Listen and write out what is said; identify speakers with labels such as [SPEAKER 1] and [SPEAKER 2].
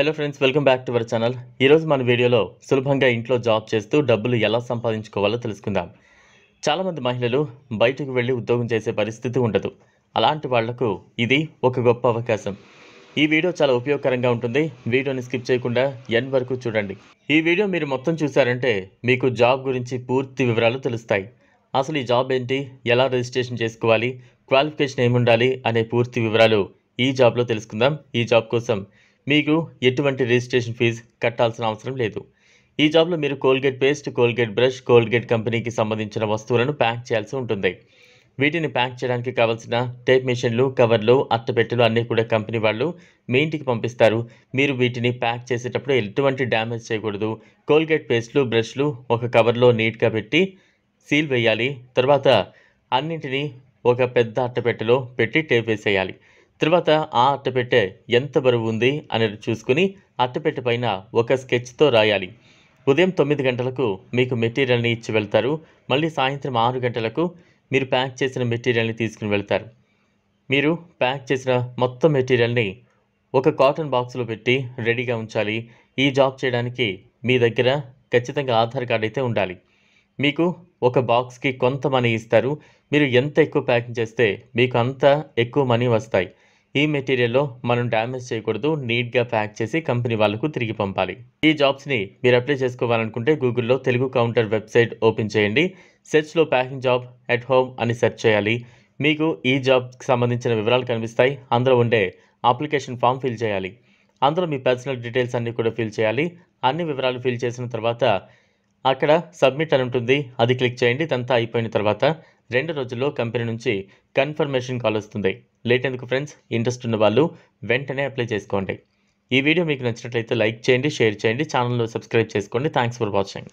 [SPEAKER 1] hello friends welcome back to our channel ఈరోజు మన వీడియోలో సులభంగా ఇంట్లో జాబ్ చేస్తూ డబ్బులు ఎలా సంపాదించుకోవాలో తెలుసుకుందాం చాలామంది మహిళలు బయటకు వెళ్ళి ఉద్యోగం చేసే పరిస్థితి ఉండదు అలాంటి వాళ్లకు ఇది ఒక గొప్ప అవకాశం ఈ వీడియో చాలా ఉపయోగకరంగా ఉంటుంది వీడియోని స్కిప్ చేయకుండా ఎన్ వరకు చూడండి ఈ వీడియో మీరు మొత్తం చూసారంటే మీకు జాబ్ గురించి పూర్తి వివరాలు తెలుస్తాయి అసలు ఈ జాబ్ ఏంటి ఎలా రిజిస్ట్రేషన్ చేసుకోవాలి క్వాలిఫికేషన్ ఏముండాలి అనే పూర్తి వివరాలు ఈ జాబ్లో తెలుసుకుందాం ఈ జాబ్ కోసం మీకు ఎటువంటి రిజిస్ట్రేషన్ ఫీజు కట్టాల్సిన అవసరం లేదు ఈ జాబ్లో మీరు Colgate paste Colgate brush Colgate కంపెనీకి సంబంధించిన వస్తువులను ప్యాక్ చేయాల్సి ఉంటుంది వీటిని ప్యాక్ చేయడానికి కావాల్సిన టేప్ మిషన్లు కవర్లు అట్టపెట్టెలు అన్నీ కూడా కంపెనీ వాళ్ళు మీ ఇంటికి పంపిస్తారు మీరు వీటిని ప్యాక్ చేసేటప్పుడు ఎటువంటి డ్యామేజ్ చేయకూడదు కోల్గేట్ పేస్ట్లు బ్రష్లు ఒక కవర్లో నీట్గా పెట్టి సీల్ వేయాలి తర్వాత అన్నింటినీ ఒక పెద్ద అట్టపెట్టెలో పెట్టి టేప్ వేసేయాలి తర్వాత ఆ అట్టపెట్టె ఎంత బరువు ఉంది అనేది చూసుకుని అట్టపెట్టె పైన ఒక స్కెచ్తో రాయాలి ఉదయం తొమ్మిది గంటలకు మీకు మెటీరియల్ని ఇచ్చి వెళ్తారు మళ్ళీ సాయంత్రం ఆరు గంటలకు మీరు ప్యాక్ చేసిన మెటీరియల్ని తీసుకుని వెళ్తారు మీరు ప్యాక్ చేసిన మొత్తం మెటీరియల్ని ఒక కాటన్ బాక్స్లో పెట్టి రెడీగా ఉంచాలి ఈ జాబ్ చేయడానికి మీ దగ్గర ఖచ్చితంగా ఆధార్ కార్డ్ అయితే ఉండాలి మీకు ఒక బాక్స్కి కొంత మనీ ఇస్తారు మీరు ఎంత ఎక్కువ ప్యాకింగ్ చేస్తే మీకు అంత ఎక్కువ మనీ వస్తాయి ఈ మెటీరియల్లో మనం డ్యామేజ్ చేయకూడదు నీట్గా ప్యాక్ చేసి కంపెనీ వాళ్ళకు తిరిగి పంపాలి ఈ జాబ్స్ని మీరు అప్లై చేసుకోవాలనుకుంటే గూగుల్లో తెలుగు కౌంటర్ వెబ్సైట్ ఓపెన్ చేయండి సెర్చ్లో ప్యాకింగ్ జాబ్ ఎట్ హోమ్ అని సెర్చ్ చేయాలి మీకు ఈ జాబ్కి సంబంధించిన వివరాలు కనిపిస్తాయి అందులో ఉండే అప్లికేషన్ ఫామ్ ఫిల్ చేయాలి అందులో మీ పర్సనల్ డీటెయిల్స్ అన్నీ కూడా ఫిల్ చేయాలి అన్ని వివరాలు ఫిల్ చేసిన తర్వాత అక్కడ సబ్మిట్ అని ఉంటుంది అది క్లిక్ చేయండి ఇదంతా అయిపోయిన తర్వాత రెండు రోజుల్లో కంపెనీ నుంచి కన్ఫర్మేషన్ కాల్ వస్తుంది ఎందుకు ఫ్రెండ్స్ ఇంట్రెస్ట్ ఉన్న వాళ్ళు వెంటనే అప్లై చేసుకోండి ఈ వీడియో మీకు నచ్చినట్లయితే లైక్ చేయండి షేర్ చేయండి ఛానల్లో సబ్స్క్రైబ్ చేసుకోండి థ్యాంక్స్ ఫర్ వాచింగ్